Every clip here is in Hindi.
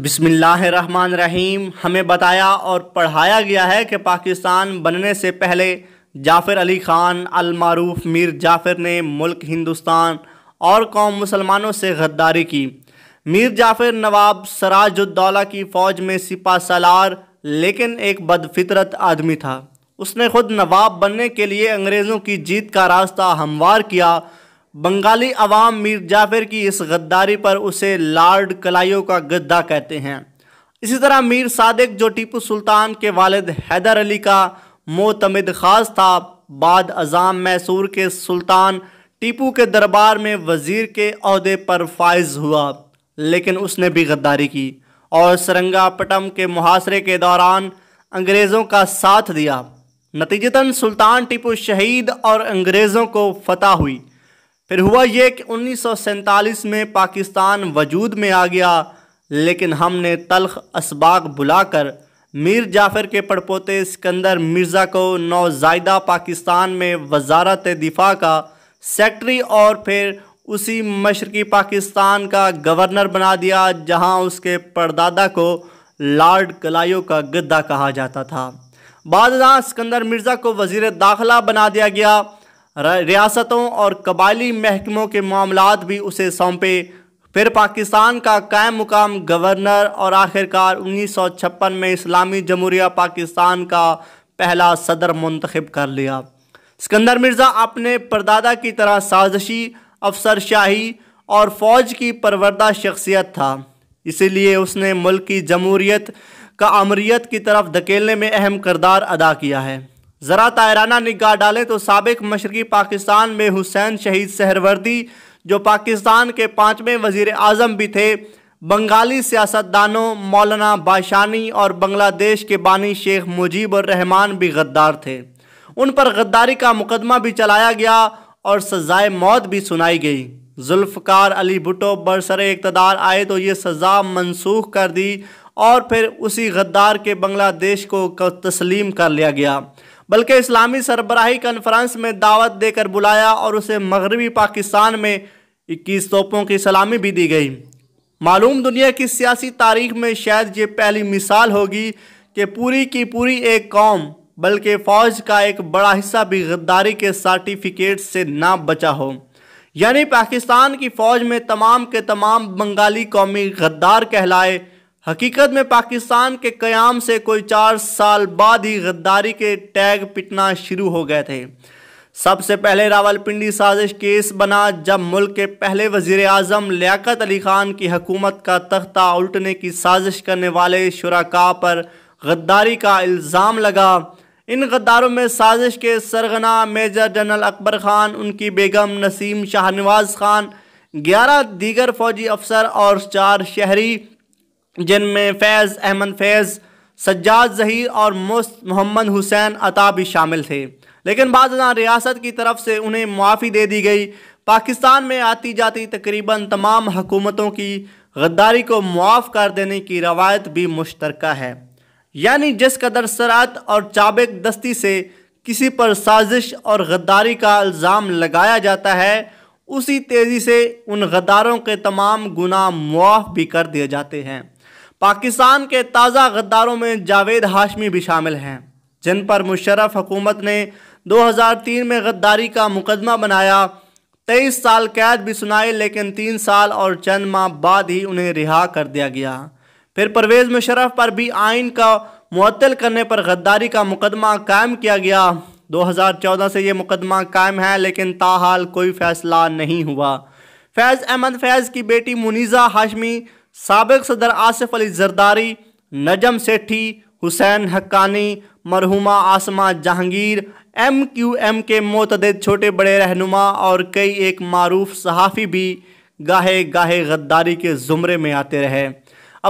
बिसमिल्ल रहीम हमें बताया और पढ़ाया गया है कि पाकिस्तान बनने से पहले जाफ़र अली ख़ान अलमारूफ मीर जाफ़र ने मुल्क हिंदुस्तान और कौम मुसलमानों से गद्दारी की मीर जाफ़र नवाब सराजुद्दौला की फ़ौज में सिपा सलार लेकिन एक बदफितरत आदमी था उसने ख़ुद नवाब बनने के लिए अंग्रेज़ों की जीत का रास्ता हमवार किया बंगाली अवाम मीर जाफिर की इस गद्दारी पर उसे लॉर्ड कलाइयो का गद्दा कहते हैं इसी तरह मीर सादिक जो टीपू सुल्तान के वालिद हैदर अली का मोतमद खास था बाद अजाम मैसूर के सुल्तान टीपू के दरबार में वज़ीर के अहदे पर फायज हुआ लेकिन उसने भी गद्दारी की और सरंगापटम के मुहासरे के दौरान अंग्रेज़ों का साथ दिया नतीजतन सुल्तान टीपू शहीद और अंग्रेज़ों को फतह हुई फिर हुआ ये कि उन्नीस में पाकिस्तान वजूद में आ गया लेकिन हमने तलख इसबाक बुलाकर मीर जाफ़र के पड़पोते सिकंदर मिर्ज़ा को नौजायदा पाकिस्तान में वजारत दिफा का सेक्रटरी और फिर उसी मशरकी पाकिस्तान का गवर्नर बना दिया जहां उसके परदादा को लॉर्ड कलायो का गद्दा कहा जाता था बाद सिकंदर मिर्ज़ा को वज़ी दाखिला बना दिया गया रियासतों और कबायली महकमों के मामला भी उसे सौंपे फिर पाकिस्तान का कायम मुकाम गवर्नर और आखिरकार उन्नीस सौ छप्पन में इस्लामी जमहूरिया पाकिस्तान का पहला सदर मंतखब कर लिया सिकंदर मिर्ज़ा अपने परदादा की तरह साजिशी अफसर शाही और फौज की परवरदा शख्सियत था इसीलिए उसने मुल्क की जमहूरीत का अमरीत की तरफ धकेलने में अहम करदार अदा किया है ज़रा तायराना निगाह डालें तो सबक मशरक़ी पाकिस्तान में हुसैन शहीद सहरवर्दी जो पाकिस्तान के पाँचवें वज़ी अजम भी थे बंगाली सियासतदानों मौलाना बाशानी और बांग्लादेश के बानी शेख मुजीबरहमान रहमान भी गद्दार थे उन पर गद्दारी का मुकदमा भी चलाया गया और सजाए मौत भी सुनाई गई जुल्फ़कार अली भुटो बरसर इकतदार आए तो ये सज़ा मनसूख कर दी और फिर उसी गद्दार के बांग्लादेश को तस्लीम कर लिया गया बल्कि इस्लामी सरबराही कन्फ्रेंस में दावत देकर बुलाया और उसे मगरबी पाकिस्तान में इक्कीस तोपों की सलामी भी दी गई मालूम दुनिया की सियासी तारीख में शायद ये पहली मिसाल होगी कि पूरी की पूरी एक कौम बल्कि फ़ौज का एक बड़ा हिस्सा भी गद्दारी के सर्टिफिकेट से ना बचा हो यानी पाकिस्तान की फ़ौज में तमाम के तमाम बंगाली कौमी गद्दार कहलाए हकीकत में पाकिस्तान के क़याम से कोई चार साल बाद ही गद्दारी के टैग पिटना शुरू हो गए थे सबसे पहले रावलपिंडी साजिश केस बना जब मुल्क के पहले वजीर अजम लियाकत अली ख़ान की हकूमत का तख्ता उल्टने की साजिश करने वाले शुराका पर गद्दारी का इल्ज़ाम लगा इन गद्दारों में साजिश के सरगना मेजर जनरल अकबर ख़ान उनकी बेगम नसीम शाहनवाज ख़ान ग्यारह दीगर फौजी अफसर और चार शहरी जिनमें फैज़ अहमद फैज़ सज्जाद जहीर और मोहम्मद हुसैन अता भी शामिल थे लेकिन बाद रियासत की तरफ से उन्हें मुआफ़ी दे दी गई पाकिस्तान में आती जाती तकरीबन तमाम हुकूमतों की गद्दारी को मुआफ़ कर देने की रवायत भी मुश्तरक है यानी जिस कदर सरात और चाबिक दस्ती से किसी पर साजिश और गद्दारी का इल्ज़ाम लगाया जाता है उसी तेज़ी से उन गद्दारों के तमाम गुना मुआफ़ भी कर दिए जाते हैं पाकिस्तान के ताज़ा गद्दारों में जावेद हाशमी भी शामिल हैं जिन पर मुशरफ हुकूमत ने 2003 में गद्दारी का मुकदमा बनाया तेईस साल कैद भी सुनाई लेकिन तीन साल और चंद माह बाद ही उन्हें रिहा कर दिया गया फिर परवेज़ मुशरफ पर भी आइन का मुअत्तल करने पर गद्दारी का मुकदमा कायम किया गया 2014 से ये मुकदमा कायम है लेकिन ताहाल कोई फैसला नहीं हुआ फैज़ अहमद फैज़ की बेटी मुनीज़ा हाशमी सबक सदर आसिफ अली जरदारी नजम सेठी हुसैन हक्कानी मरहुमा Asma Jahangir M Q M के मोतद छोटे बड़े रहनुमा और कई एक मरूफ सहाफ़ी भी गाहे गाहे गद्दारी के ज़ुमरे में आते रहे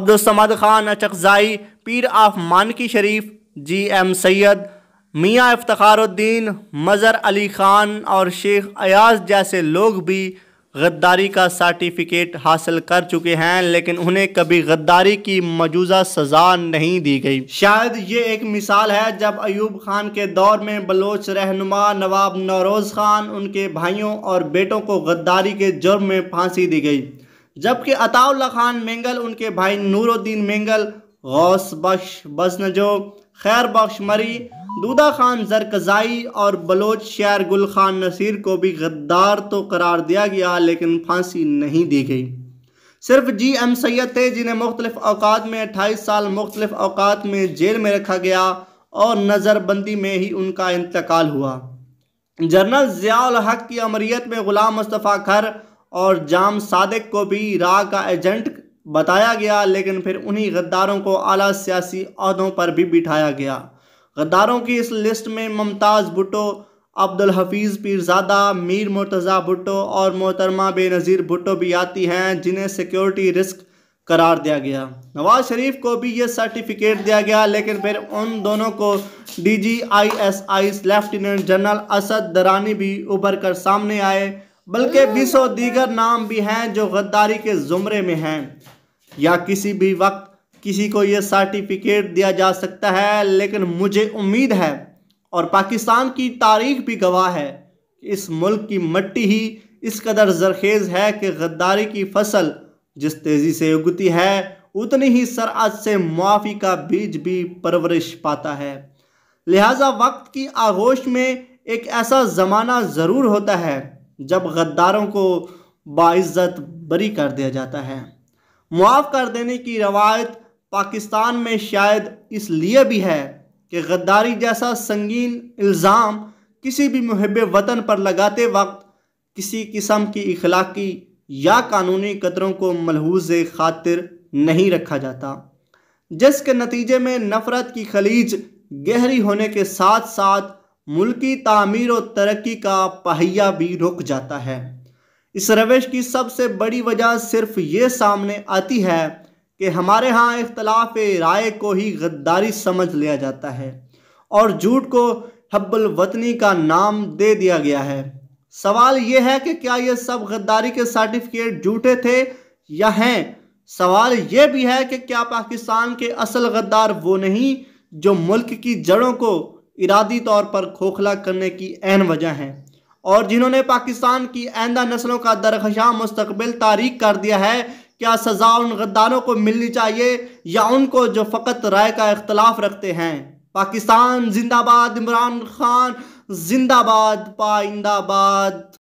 अब्दुलसमद खान अचकजाई पीर आफ मानकी शरीफ जी एम सैद मियाँ इफ्तारुद्दीन मज़र अली ख़ान और शेख अयाज जैसे लोग भी गद्दारी का सर्टिफिकेट हासिल कर चुके हैं लेकिन उन्हें कभी गद्दारी की मौजूदा सजा नहीं दी गई शायद ये एक मिसाल है जब अयूब खान के दौर में बलोच रहनुमा नवाब नौरोज खान उनके भाइयों और बेटों को गद्दारी के जुर्म में फांसी दी गई जबकि अताउल्ला खान मेंगल उनके भाई नूरुद्दीन मेंगल गौस बख्श बसनजो खैर बख्श मरी दूदा खान जरकजाई और बलोच शहर गुल खान नसीर को भी गद्दार तो करार दिया गया लेकिन फांसी नहीं दी गई सिर्फ जी एम सैद थे जिन्हें मुख्तलिफ अवकात में अट्ठाईस साल मुख्तलिफ अवकात में जेल में रखा गया और नज़रबंदी में ही उनका इंतकाल हुआ जनरल ज़ियाल हक की अमरीत में ग़ुलाम मुस्तफ़ा खर और जाम सादक को भी रा का एजेंट बताया गया लेकिन फिर उन्हीं गद्दारों को आला सियासी अहदों पर भी बिठाया गया गद्दारों की इस लिस्ट में मुमताज़ भुटो अब्दुल हफीज़ पीरजादा मीर मुर्तज़ा भुटो और मोहतरमा बेनज़ीर भुटो भी आती हैं जिन्हें सिक्योरिटी रिस्क करार दिया गया नवाज शरीफ को भी ये सर्टिफिकेट दिया गया लेकिन फिर उन दोनों को D G I S I lieutenant general Asad Durrani भी उभर कर सामने आए बल्कि बीसों दीगर नाम भी हैं जो गद्दारी के ज़ुमरे में हैं या किसी भी वक्त किसी को ये सर्टिफिकेट दिया जा सकता है लेकिन मुझे उम्मीद है और पाकिस्तान की तारीख भी गवाह है कि इस मुल्क की मट्टी ही इस कदर जरखेज़ है कि गद्दारी की फसल जिस तेज़ी से उगती है उतनी ही सरअत से मुआफ़ी का बीज भी परवरिश पाता है लिहाजा वक्त की आगोश में एक ऐसा ज़माना ज़रूर होता है जब गद्दारों को बाइज्जत बरी कर दिया जाता है मुआफ़ कर देने की रवायत पाकिस्तान में शायद इसलिए भी है कि गद्दारी जैसा संगीन इल्ज़ाम किसी भी महब वतन पर लगाते वक्त किसी किस्म की इखलाकी या कानूनी कदरों को मलहूज खातिर नहीं रखा जाता जिसके नतीजे में नफ़रत की खलीज गहरी होने के साथ साथ मुल्की तमीर और तरक्की का पहिया भी रुक जाता है इस रवेश की सबसे बड़ी वजह सिर्फ ये सामने आती है कि हमारे यहाँ इख्तलाफ राय को ही गद्दारी समझ लिया जाता है और झूठ को हब्बल वतनी का नाम दे दिया गया है सवाल यह है कि क्या ये सब गद्दारी के सर्टिफिकेट झूठे थे या हैं सवाल यह भी है कि क्या पाकिस्तान के असल गद्दार वो नहीं जो मुल्क की जड़ों को इरादी तौर पर खोखला करने की अहम वजह हैं और जिन्होंने पाकिस्तान की आंदा नस्लों का दरखशा मुस्तबिल तारीख कर दिया है क्या सज़ा उन गद्दारों को मिलनी चाहिए या उनको जो फ़कत राय का इख्तलाफ रखते हैं पाकिस्तान जिंदाबाद इमरान खान जिंदाबाद पाइंदाबाद